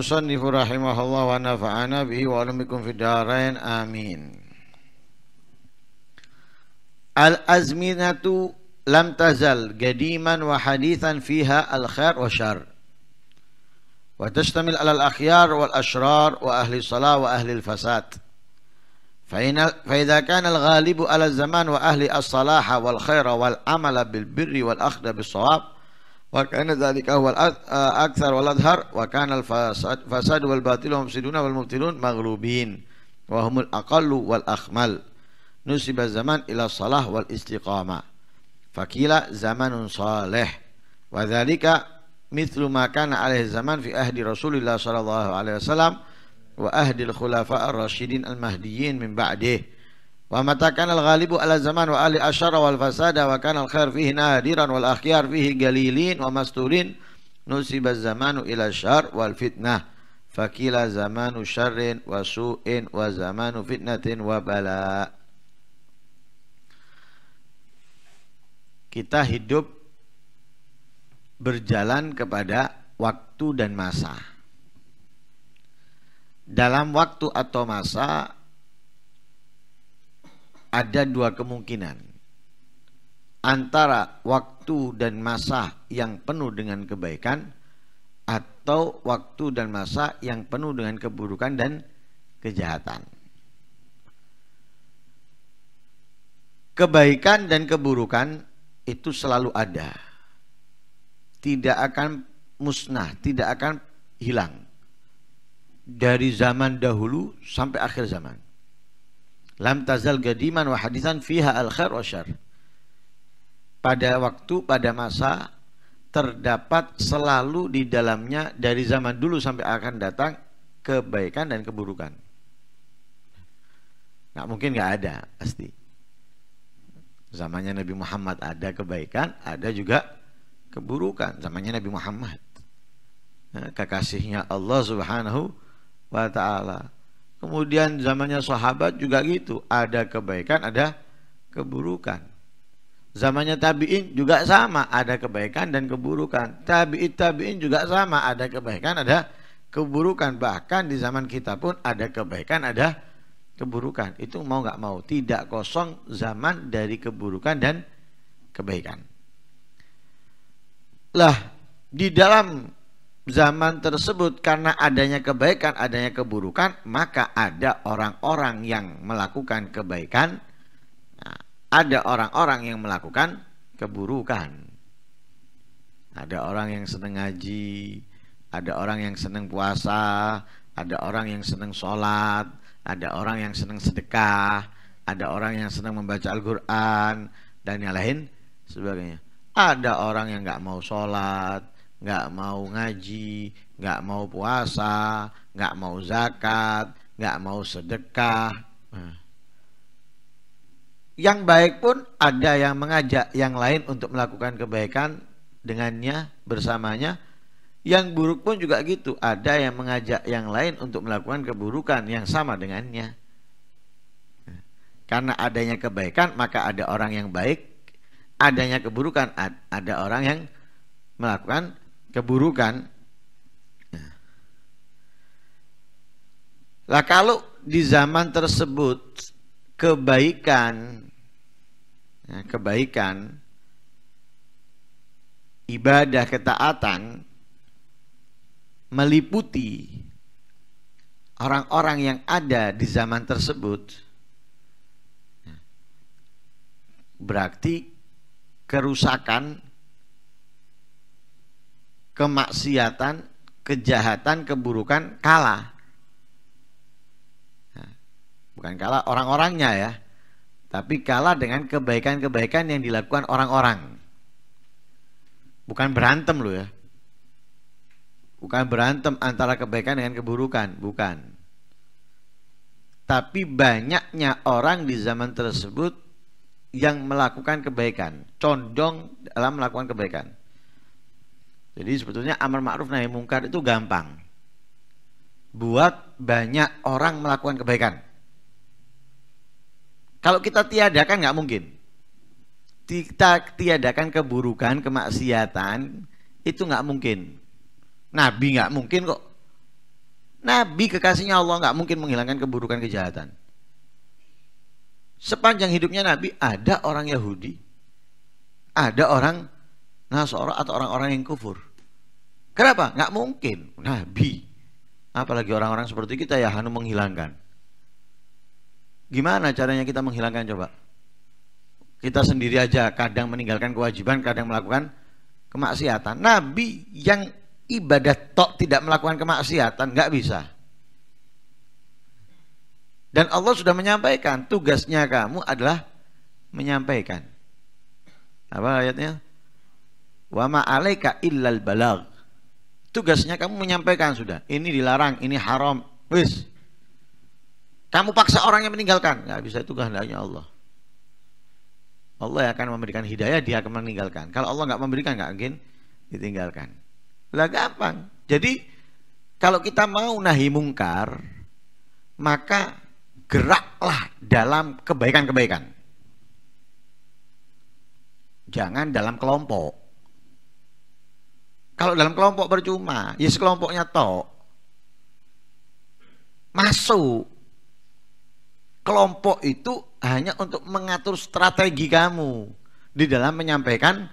المصنف رحمه الله ونفعنا به وعلمكم في الدارين آمين الأزمنة لم تزل قديما وحديثا فيها الخير والشر وتشتمل على الأخيار والأشرار وأهل الصلاة وأهل الفساد فإذا كان الغالب على الزمان وأهل الصلاح والخير والعمل بالبر والأخذ بالصواب وكان ذلك هو الأكثر آه، والأظهر وكان الفساد والباطل ومفسدون والمبتلون مغلوبين وهم الأقل والأخمل نسب الزمان إلى الصلاة والاستقامة فقيل زمن صالح وذلك مثل ما كان عليه الزمان في أهد رسول الله صلى الله عليه وسلم وأهد الخلفاء الراشدين المهديين من بعده Wa mata kana al-ghalibu ala zaman wa ali asyara wal fasada wa kana al-khair fihi nadiran wal akhyar fihi galilin wa mastulin nusibaz zamanu ila syar wal fitnah fakila zamanu syarrin wa su'in wa zamanu fitnatin wa bala kita hidup berjalan kepada waktu dan masa dalam waktu atau masa ada dua kemungkinan antara waktu dan masa yang penuh dengan kebaikan atau waktu dan masa yang penuh dengan keburukan dan kejahatan. Kebaikan dan keburukan itu selalu ada. Tidak akan musnah, tidak akan hilang. Dari zaman dahulu sampai akhir zaman lam tazal gadiman wa hadisan fiha al khair wa syar. Pada waktu, pada masa terdapat selalu di dalamnya dari zaman dulu sampai akan datang kebaikan dan keburukan. Nggak mungkin nggak ada pasti. Zamannya Nabi Muhammad ada kebaikan, ada juga keburukan. Zamannya Nabi Muhammad. Nah, kekasihnya Allah Subhanahu wa taala. Kemudian zamannya sahabat juga gitu, ada kebaikan, ada keburukan. Zamannya tabi'in juga sama, ada kebaikan dan keburukan. Tabi'in tabi'in juga sama, ada kebaikan, ada keburukan. Bahkan di zaman kita pun ada kebaikan, ada keburukan. Itu mau nggak mau, tidak kosong zaman dari keburukan dan kebaikan. Lah, di dalam zaman tersebut karena adanya kebaikan, adanya keburukan, maka ada orang-orang yang melakukan kebaikan, nah, ada orang-orang yang melakukan keburukan. Ada orang yang senang ngaji, ada orang yang senang puasa, ada orang yang senang sholat, ada orang yang senang sedekah, ada orang yang senang membaca Al-Quran, dan yang lain sebagainya. Ada orang yang nggak mau sholat, nggak mau ngaji, nggak mau puasa, nggak mau zakat, nggak mau sedekah. Nah. Yang baik pun ada yang mengajak yang lain untuk melakukan kebaikan dengannya bersamanya. Yang buruk pun juga gitu, ada yang mengajak yang lain untuk melakukan keburukan yang sama dengannya. Nah. Karena adanya kebaikan, maka ada orang yang baik, adanya keburukan, ada orang yang melakukan keburukan. Ya. Lah kalau di zaman tersebut kebaikan ya, kebaikan ibadah ketaatan meliputi orang-orang yang ada di zaman tersebut ya. berarti kerusakan kemaksiatan, kejahatan, keburukan kalah. Nah, bukan kalah orang-orangnya ya, tapi kalah dengan kebaikan-kebaikan yang dilakukan orang-orang. Bukan berantem loh ya. Bukan berantem antara kebaikan dengan keburukan, bukan. Tapi banyaknya orang di zaman tersebut yang melakukan kebaikan, condong dalam melakukan kebaikan jadi sebetulnya amar ma'ruf nahi mungkar itu gampang. Buat banyak orang melakukan kebaikan. Kalau kita tiadakan nggak mungkin. Kita tiadakan keburukan, kemaksiatan itu nggak mungkin. Nabi nggak mungkin kok. Nabi kekasihnya Allah nggak mungkin menghilangkan keburukan kejahatan. Sepanjang hidupnya Nabi ada orang Yahudi, ada orang Nasoro atau orang-orang yang kufur. Kenapa? Nggak mungkin. Nabi. Apalagi orang-orang seperti kita ya hanum menghilangkan. Gimana caranya kita menghilangkan coba? Kita sendiri aja kadang meninggalkan kewajiban, kadang melakukan kemaksiatan. Nabi yang ibadah tok tidak melakukan kemaksiatan nggak bisa. Dan Allah sudah menyampaikan tugasnya kamu adalah menyampaikan. Apa ayatnya? Wa ma'alaika alaika illal balag. Tugasnya kamu menyampaikan sudah. Ini dilarang, ini haram. Wis. Kamu paksa orang yang meninggalkan. Nggak bisa itu kehendaknya Allah. Allah akan memberikan hidayah, dia akan meninggalkan. Kalau Allah nggak memberikan, nggak mungkin ditinggalkan. Lah gampang. Jadi kalau kita mau nahi mungkar, maka geraklah dalam kebaikan-kebaikan. Jangan dalam kelompok. Kalau dalam kelompok percuma, ya sekelompoknya tok. Masuk. Kelompok itu hanya untuk mengatur strategi kamu di dalam menyampaikan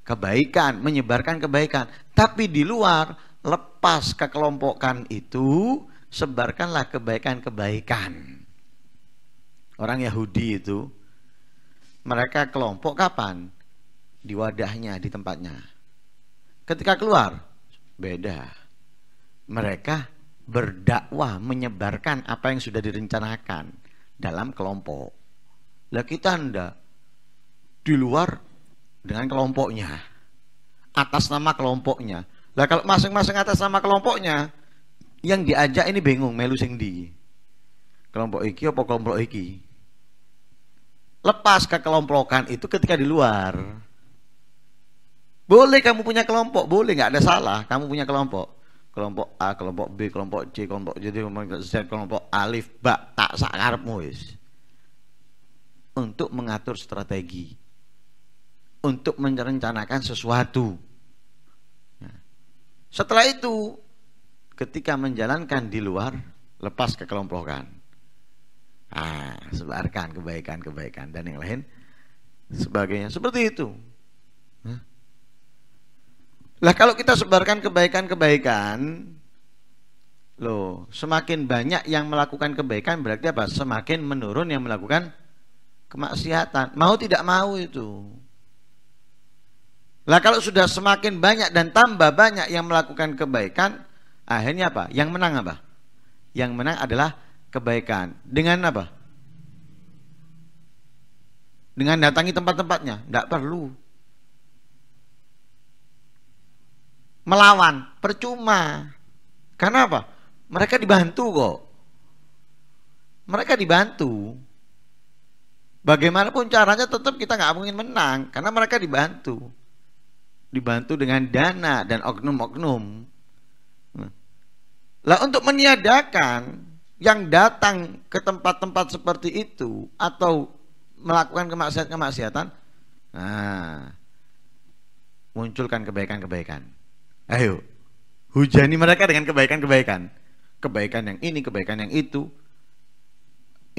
kebaikan, menyebarkan kebaikan. Tapi di luar lepas kekelompokan itu, sebarkanlah kebaikan-kebaikan. Orang Yahudi itu mereka kelompok kapan? Di wadahnya, di tempatnya ketika keluar beda mereka berdakwah menyebarkan apa yang sudah direncanakan dalam kelompok lah kita anda di luar dengan kelompoknya atas nama kelompoknya lah kalau masing-masing atas nama kelompoknya yang diajak ini bingung melu sing di kelompok iki apa kelompok iki lepas ke kelompokan itu ketika di luar boleh kamu punya kelompok, boleh nggak ada salah. Kamu punya kelompok, kelompok A, kelompok B, kelompok C, kelompok J, kelompok Z, kelompok Alif, Ba, Tak, Sakar, muiz Untuk mengatur strategi, untuk merencanakan sesuatu. Ya. setelah itu, ketika menjalankan di luar, lepas kekelompokan. Ah, sebarkan kebaikan-kebaikan dan yang lain sebagainya. Seperti itu. Lah kalau kita sebarkan kebaikan-kebaikan, loh, semakin banyak yang melakukan kebaikan berarti apa? Semakin menurun yang melakukan kemaksiatan. Mau tidak mau itu. Lah kalau sudah semakin banyak dan tambah banyak yang melakukan kebaikan, akhirnya apa? Yang menang apa? Yang menang adalah kebaikan. Dengan apa? Dengan datangi tempat-tempatnya, tidak perlu. melawan percuma karena apa mereka dibantu kok mereka dibantu bagaimanapun caranya tetap kita nggak mungkin menang karena mereka dibantu dibantu dengan dana dan oknum-oknum lah untuk meniadakan yang datang ke tempat-tempat seperti itu atau melakukan kemaksiatan-kemaksiatan nah munculkan kebaikan-kebaikan Ayo, hujani mereka dengan kebaikan-kebaikan. Kebaikan yang ini, kebaikan yang itu.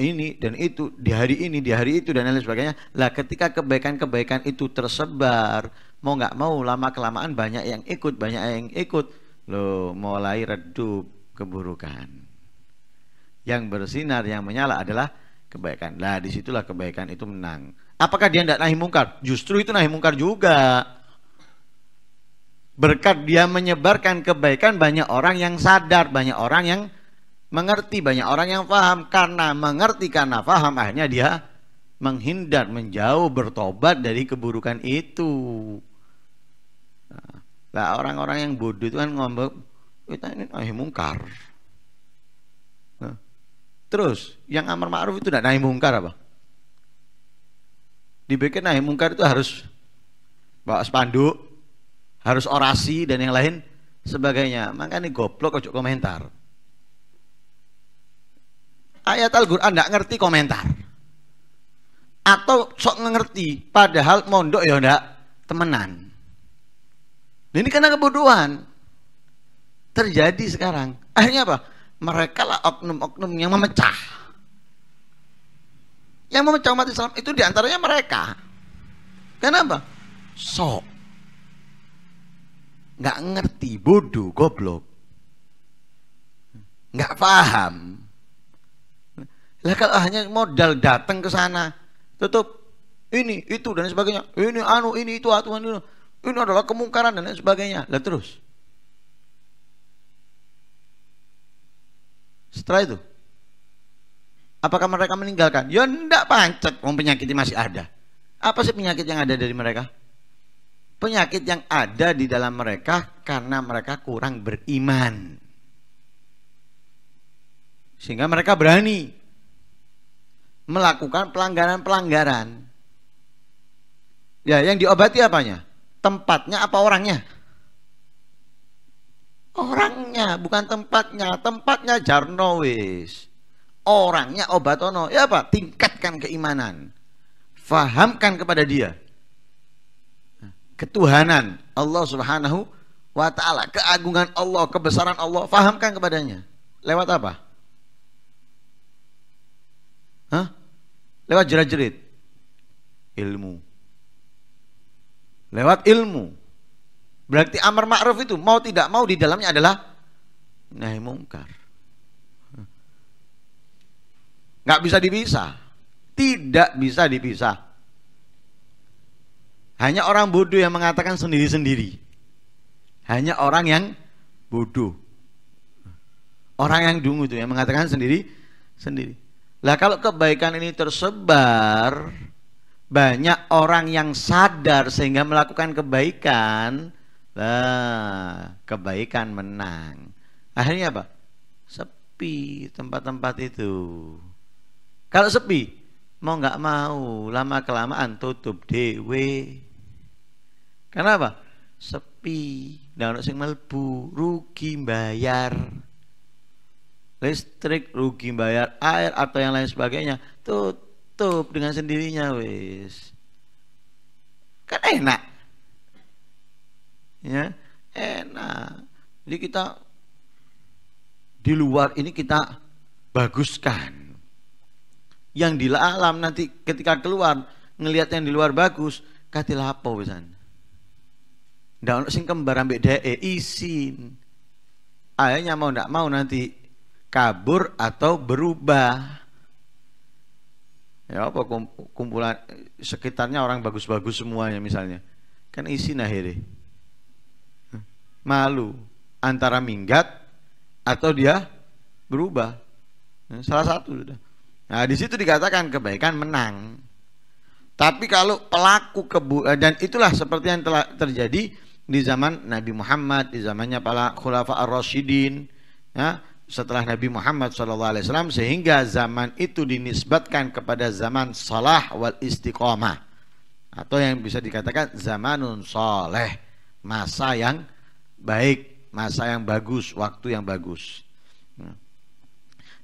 Ini dan itu, di hari ini, di hari itu, dan lain sebagainya. Lah ketika kebaikan-kebaikan itu tersebar, mau nggak mau lama-kelamaan banyak yang ikut, banyak yang ikut. Loh, mulai redup keburukan. Yang bersinar, yang menyala adalah kebaikan. Lah disitulah kebaikan itu menang. Apakah dia tidak nahi mungkar? Justru itu nahi mungkar juga. Berkat dia menyebarkan kebaikan banyak orang yang sadar, banyak orang yang mengerti, banyak orang yang paham. Karena mengerti, karena paham akhirnya dia menghindar, menjauh, bertobat dari keburukan itu. Nah, lah orang-orang yang bodoh itu kan ngomong kita eh, ini nahi mungkar. Nah, terus yang amar ma'ruf itu tidak nahi mungkar apa? Dibikin nahi mungkar itu harus bawa spanduk, harus orasi dan yang lain sebagainya. Makanya goblok ojo komentar. Ayat Al-Qur'an ndak ngerti komentar. Atau sok ngerti padahal mondok ya ndak temenan. ini karena kebodohan. Terjadi sekarang. Akhirnya apa? Mereka lah oknum-oknum yang memecah. Yang memecah umat Islam itu diantaranya mereka. Kenapa? Sok nggak ngerti, bodoh, goblok. Nggak paham. Lah kalau hanya modal datang ke sana, tutup ini, itu dan sebagainya. Ini anu, ini itu aturan ini. Ini adalah kemungkaran dan sebagainya. Lah terus. Setelah itu, apakah mereka meninggalkan? Ya enggak pancet, wong penyakitnya masih ada. Apa sih penyakit yang ada dari mereka? penyakit yang ada di dalam mereka karena mereka kurang beriman. Sehingga mereka berani melakukan pelanggaran-pelanggaran. Ya, yang diobati apanya? Tempatnya apa orangnya? Orangnya, bukan tempatnya. Tempatnya jarnowis. Orangnya obatono. Ya apa? Tingkatkan keimanan. Fahamkan kepada dia ketuhanan Allah Subhanahu wa taala, keagungan Allah, kebesaran Allah, fahamkan kepadanya. Lewat apa? Hah? Lewat jerat-jerit. Ilmu. Lewat ilmu. Berarti amar ma'ruf itu mau tidak mau di dalamnya adalah nahi mungkar. Nggak bisa dipisah. Tidak bisa dipisah. Hanya orang bodoh yang mengatakan sendiri-sendiri. Hanya orang yang bodoh. Orang yang dungu itu yang mengatakan sendiri sendiri. Lah kalau kebaikan ini tersebar banyak orang yang sadar sehingga melakukan kebaikan, lah kebaikan menang. Akhirnya apa? Sepi tempat-tempat itu. Kalau sepi, mau nggak mau lama kelamaan tutup dewe karena apa? Sepi, dan orang sing melbu, rugi bayar. Listrik rugi bayar, air atau yang lain sebagainya tutup dengan sendirinya wis. Kan enak. Ya, enak. Jadi kita di luar ini kita baguskan. Yang di alam nanti ketika keluar ngelihat yang di luar bagus, katilah apa wisan? Ndak untuk sing kembar ambek dhek e, isin. Ayahnya mau ndak mau nanti kabur atau berubah. Ya apa kumpulan sekitarnya orang bagus-bagus semuanya misalnya. Kan isin nah akhirnya. Malu antara minggat atau dia berubah. Salah satu sudah. Nah, di situ dikatakan kebaikan menang. Tapi kalau pelaku kebu dan itulah seperti yang telah terjadi di zaman Nabi Muhammad, di zamannya para khulafa ar-rasyidin, ya, setelah Nabi Muhammad SAW sehingga zaman itu dinisbatkan kepada zaman salah wal istiqomah atau yang bisa dikatakan zamanun soleh masa yang baik masa yang bagus waktu yang bagus ya.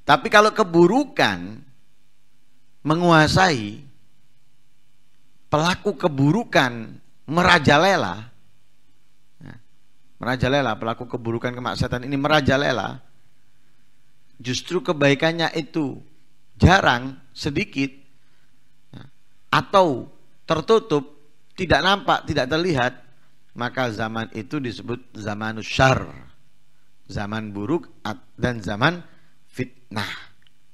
tapi kalau keburukan menguasai pelaku keburukan merajalela merajalela pelaku keburukan kemaksiatan ini merajalela justru kebaikannya itu jarang sedikit atau tertutup tidak nampak tidak terlihat maka zaman itu disebut zaman syar zaman buruk dan zaman fitnah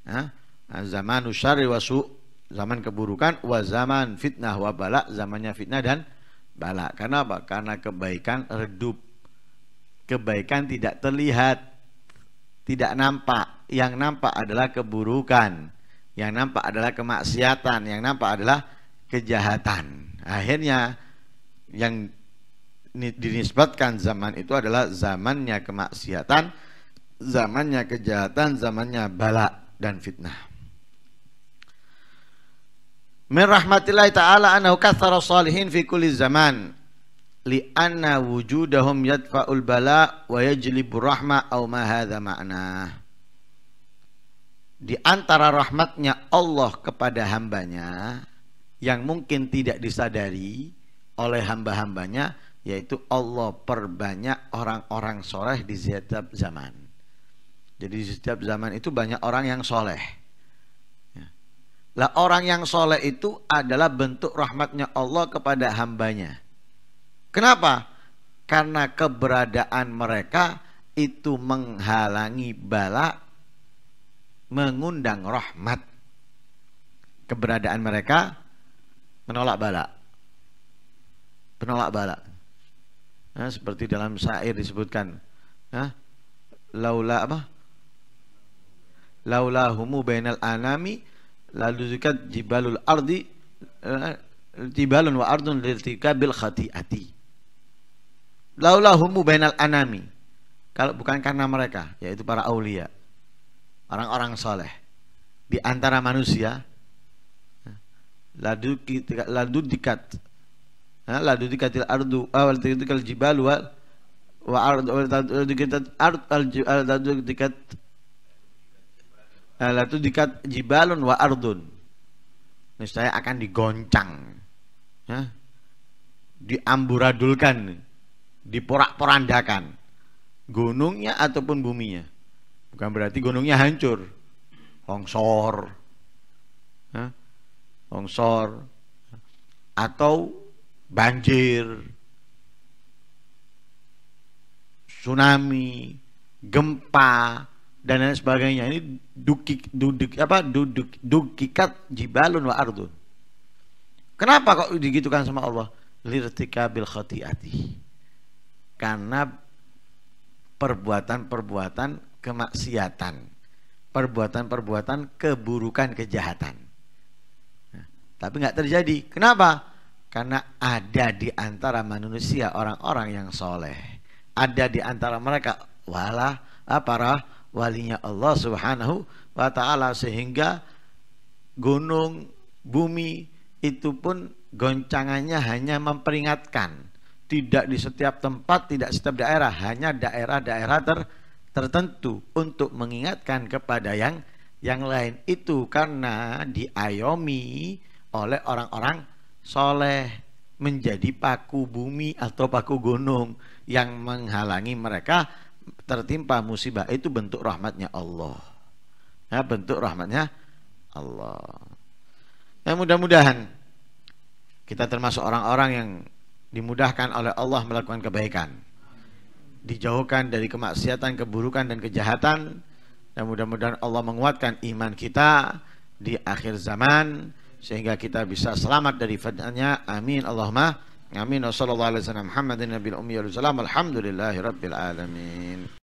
ya? nah, zaman syar wasu zaman keburukan wa zaman fitnah wa bala zamannya fitnah dan bala karena apa karena kebaikan redup kebaikan tidak terlihat, tidak nampak. Yang nampak adalah keburukan, yang nampak adalah kemaksiatan, yang nampak adalah kejahatan. Akhirnya yang dinisbatkan zaman itu adalah zamannya kemaksiatan, zamannya kejahatan, zamannya balak dan fitnah. Min ta'ala anahu kathara salihin fi kulli zaman li'anna wujudahum yadfa'ul bala wa yajlibur rahma au ma hadza ma'na di antara rahmatnya Allah kepada hambanya yang mungkin tidak disadari oleh hamba-hambanya yaitu Allah perbanyak orang-orang soleh di setiap zaman. Jadi di setiap zaman itu banyak orang yang soleh. Ya. Lah orang yang soleh itu adalah bentuk rahmatnya Allah kepada hambanya. Kenapa? Karena keberadaan mereka itu menghalangi bala mengundang rahmat. Keberadaan mereka menolak bala. Menolak bala. Nah, seperti dalam syair disebutkan, nah, laula apa? Laula humu bainal anami lalu zikat jibalul ardi tibalun eh, wa ardun bil khati'ati laulahumu bainal anami kalau bukan karena mereka yaitu para aulia orang-orang soleh di antara manusia ladu ladu dikat eh, ladu dikat ardu awal tikal jibal wa wa ardu dikat ardu al ladu dikat eh, ladu dikat jibalun wa ardun niscaya akan digoncang ya diamburadulkan diporak-porandakan gunungnya ataupun buminya bukan berarti gunungnya hancur longsor longsor atau banjir tsunami gempa dan lain sebagainya ini dukik duduk apa duduk dukikat jibalun wa ardun kenapa kok digitukan sama Allah lirtika bil khati'ati karena perbuatan-perbuatan kemaksiatan, perbuatan-perbuatan keburukan, kejahatan. Nah, tapi nggak terjadi. Kenapa? Karena ada di antara manusia orang-orang yang soleh. Ada di antara mereka wala para walinya Allah Subhanahu wa taala sehingga gunung bumi itu pun goncangannya hanya memperingatkan tidak di setiap tempat, tidak setiap daerah, hanya daerah-daerah ter, tertentu untuk mengingatkan kepada yang yang lain itu karena diayomi oleh orang-orang soleh menjadi paku bumi atau paku gunung yang menghalangi mereka tertimpa musibah itu bentuk rahmatnya Allah ya, bentuk rahmatnya Allah ya mudah-mudahan kita termasuk orang-orang yang dimudahkan oleh Allah melakukan kebaikan dijauhkan dari kemaksiatan, keburukan dan kejahatan dan mudah-mudahan Allah menguatkan iman kita di akhir zaman sehingga kita bisa selamat dari fitnahnya. Amin Allahumma. Amin. Wassallallahu alaihi wasallam Muhammadin ummi Alhamdulillahi rabbil alamin.